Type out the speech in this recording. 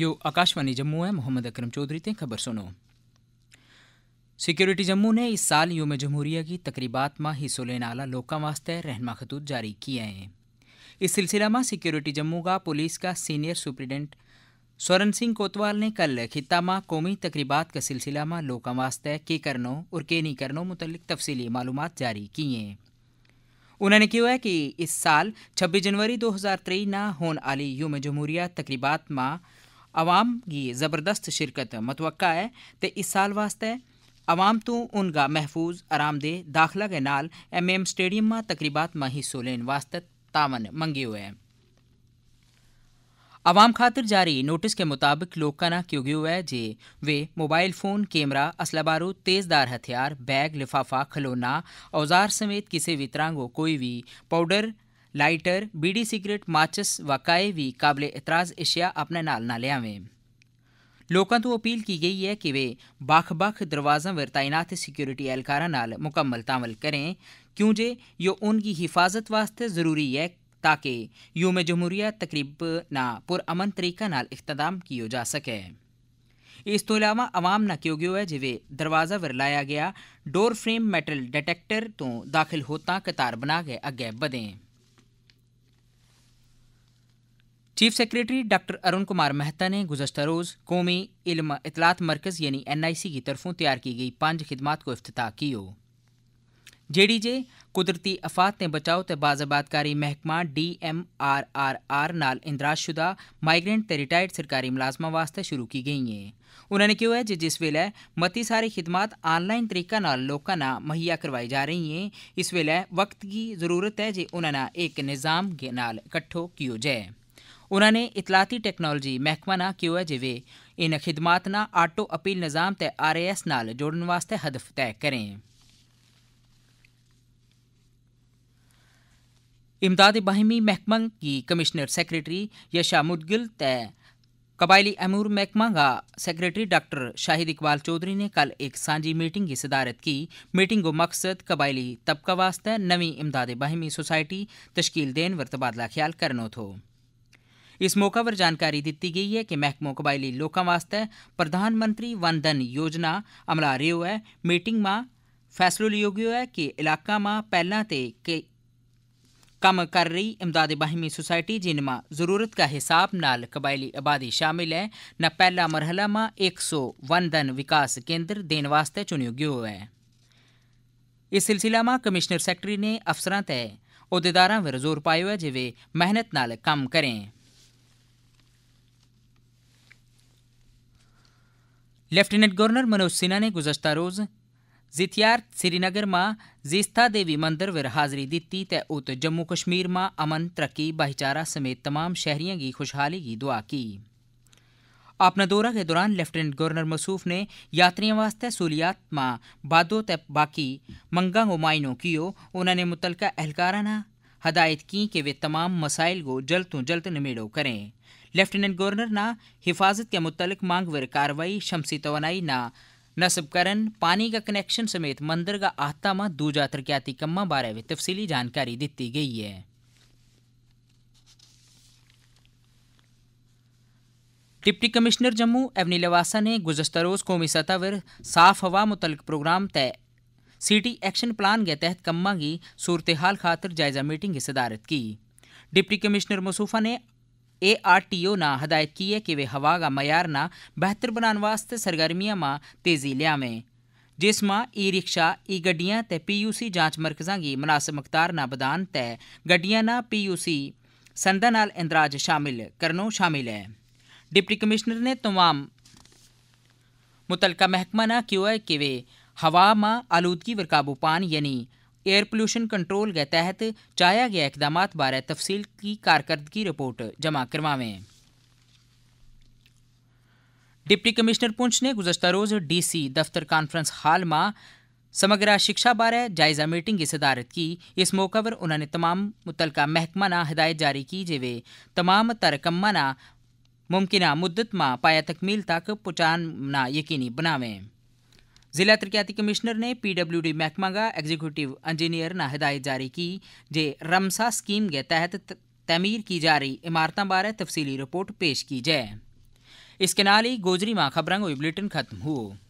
यो आकाशवाणी जम्मू है मोहम्मद अकरम चौधरी ते खबर सुनो सिक्योरिटी जम्मू ने इस साल योम जमहूरिया की तकरीबात में हिस्सों लेने वाला लोगों वास्ते रहनमा खतूत जारी किए हैं इस सिलसिला में सिक्योरिटी जम्मू का पुलिस का सीनियर सुप्रिटेंडेंट स्वरण सिंह कोतवाल ने कल खिता में कौमी तकरीबात का सिलसिला में लोगों वास्ते के करनों और के नहीं करनों मुतलिक तफसीली मालूम जारी किए उन्होंने कहा है कि इस साल 26 जनवरी 2023 ना होने वाली यूम जमहूरिया तकरीबात में अवाम की ज़बरदस्त शिरकत मतवका है तो इस साल वास्ते आवाम तो उनका महफूज आरामदेह दाखला के नाल एम एम स्टेडियम में तकरीबात में हिस्सों लेने वास्ते तावन मंगे हुए हैं आवाम खातिर जारी नोटिस के मुताबिक लोग का ना क्यों है जे वे मोबाइल फ़ोन कैमरा असला बारूद तेज़दार हथियार बैग लिफाफा खलौना औजार समेत किसी भी तरह को कोई भी powder lighter bidi cigarette माचिस કાય भी काबिल एतराज़ अशिया अपने नाल ना लियावें लोगों ਤੋਂ तो अपील की गई है कि वे बख बख ਦਰਵਾਜ਼ਾ ਵਰ ਤਾਇਨਾਤ ਸਿਕਿਉਰਿਟੀ ਅਹਿਲਕਾਰਾਂ ਨਾਲ ਮੁਕੰਮਲ ਤਾਮਲ ਕਰੇ ਕਿਉਂ ਜੇ यो उनकी हिफाजत वास्ते जरूरी है ताकि यूम जमहूरिया तकरीब ना पुरअमन तरीका नाल इख्तदाम किया जा सके इस तो इलावा आवाम ना क्यों गयो है जिवे दरवाज़ा वर लाया गया डोर फ्रेम मेटल डिटेक्टर तो दाखिल होता कतार बना के अगे बदें chief secretary doctor Arun Kumar Mehta ने गुजशत रोज़ कौमी इल्म इतलात मरकज़ यानी एन आई सी की तरफों तैयार की गई पांच खिदमत को अफ्ताह किया जे डी जे कुदरती अफात ने बचाओ तो बाज़बादकारी महकमा D M R R R नाल इंदराजशुदा माइग्रेंट तो रिटायर्ड सरकारी मुलाजमान वास्ते शुरू की गई है उन्होंने कहा है कि जिस वेले मती सारी खिदमत आनलाइन तरीका नाल लोका ना मुहैया करवाई जा रही है इस वेले वक्त की जरूरत है जे उन्होंने एक निज़ाम के नाल इकट्ठो कियो जाए उन्होंने इतलाती टेक्नोलॉजी महकमा ना क्यू है वे इन खिदमात ना आटो अपील निज़ाम ते आर ए एस नाल जोड़न वास्ते हदफ तय करें इमदाद बाहिमी महकमा की कमिश्नर सेक्रेटरी यशा मुदगिल ते कबायली अमूर महकमा का सेक्रेटरी डॉक्टर शाहिद इकबाल चौधरी ने कल एक सांझी मीटिंग की सदारत की मीटिंग को मकसद कबायली तबका वास्ते नवी इमदाद बाहिमी सोसाइटी तश्कील देन वर तबादला ख्याल करना थो इस मौके पर जानकारी दित्ती गई है कि महकमो कबायली लोकां वास्ते प्रधानमंत्री वन धन योजना अमला रियो है मीटिंग मां फैसलो लियो गयो है कि इलाका मां पहला ते ਕੰਮ ਕਰ ਰਹੀ ਇਮਦਾਦ ਬਾਹਮੀ ਸੁਸਾਇਟੀ ਜਿਨਮਾ ਜ਼ਰੂਰਤ ਦਾ ਹਿਸਾਬ ਨਾਲ ਕਬਾਇਲੀ ਆਬਾਦੀ ਸ਼ਾਮਿਲ ਹੈ ਨਾ ਪਹਿਲਾ ਮਰਹਲਾ ਮਾ 101 ਦਨ ਵਿਕਾਸ ਕੇਂਦਰ ਦੇਣ ਵਾਸਤੇ ਚੁਣਿਆ ਗਿਆ ਹੈ ਇਸ ਸਿਲਸਿਲਾ ਮਾ ਕਮਿਸ਼ਨਰ ਸੈਕਟਰੀ ਨੇ ਅਫਸਰਾਂ ਤੇ ਅਹੁਦੇਦਾਰਾਂ ਵਿਰ ਜ਼ੋਰ ਪਾਇਆ ਜਿਵੇਂ ਮਿਹਨਤ ਨਾਲ ਕੰਮ ਕਰੇ गवर्नर मनोज सिन्हा ने गुजशत रोज़ जिथियार श्रीनगर में દેવી देवी मंदिर पर हाजिरी दी उत जम्मू कश्मीर में अमन तरक्की भाईचारा समेत तमाम शहरियों की खुशहाली की दुआ की अपना दौरा के दौरान लेफ्टिनेंट गवर्नर मसूफ ने यात्रियों वास्ते सहूलियात में बादो ते बाकी मंगा को मायनों कियो उन्होंने मुतलका अहलकारा हदायत की कि वे तमाम मसाइल को जल्द तो जल्द निमेड़ो करें लेफ्टिनेंट गवर्नर ना हिफाजत के मुतलक मांग वर कार्रवाई शमसी तोनाई ना नसबकरण पानी का कनेक्शन समेत मंदिर का आहता में दूजा तरक्याती कमा बारे में तफसीली जानकारी दी गई है डिप्टी कमिश्नर जम्मू एवनी लवासा ने गुजशत रोज़ कौमी सतह पर साफ हवा मुतलक प्रोग्राम तय सिटी एक्शन प्लान के तहत कम्मा की सूरत हाल खातर जायजा मीटिंग की सदारत की डिप्टी कमिश्नर मसूफा ने ए आर टी ओ ना हदायत की है कि वे हवा का मैार ना बेहतर बनाने वास्ते सरगर्मियां में तेजी लिया में जिसमें ई रिक्शा ई गड्डियाँ पी यू सी जांच मरकजा की मुनासिब मकदार ना बदान ते गड्डियाँ ना पी यू सी संदा नाल इंदराज शामिल करनो शामिल है डिप्टी कमिश्नर ने तमाम मुतलका महकमा ना किया है कि वे में आलूदगी पर काबू पान यानी एयर पोल्यूशन कंट्रोल के तहत चाया गया इकदाम बारे तफसील की कारकर्दगी रिपोर्ट जमा करवावें डिप्टी कमिश्नर पुंछ ने गुजशत रोज़ डीसी दफ्तर कॉन्फ्रेंस हॉल में समग्र शिक्षा बारे जायजा मीटिंग की सदारत की इस मौके पर उन्होंने तमाम मुतलका महकमा ना हिदायत जारी की जेवे तमाम तरकम ना मुमकिन मुद्दत में पाया तकमील तक पहुँचाना यकीनी बनावें जिला तरक्याती कमिश्नर ने डी महकमा का एग्जीक्यूटिव इंजीनियर ने हिदायत जारी की जे रमसा स्कीम के तहत तमीर की जा रही इमारतों बारे तफसीली रिपोर्ट पेश की जाए इसके नाल ही गोजरी माँ खबर बुलेटिन खत्म हुआ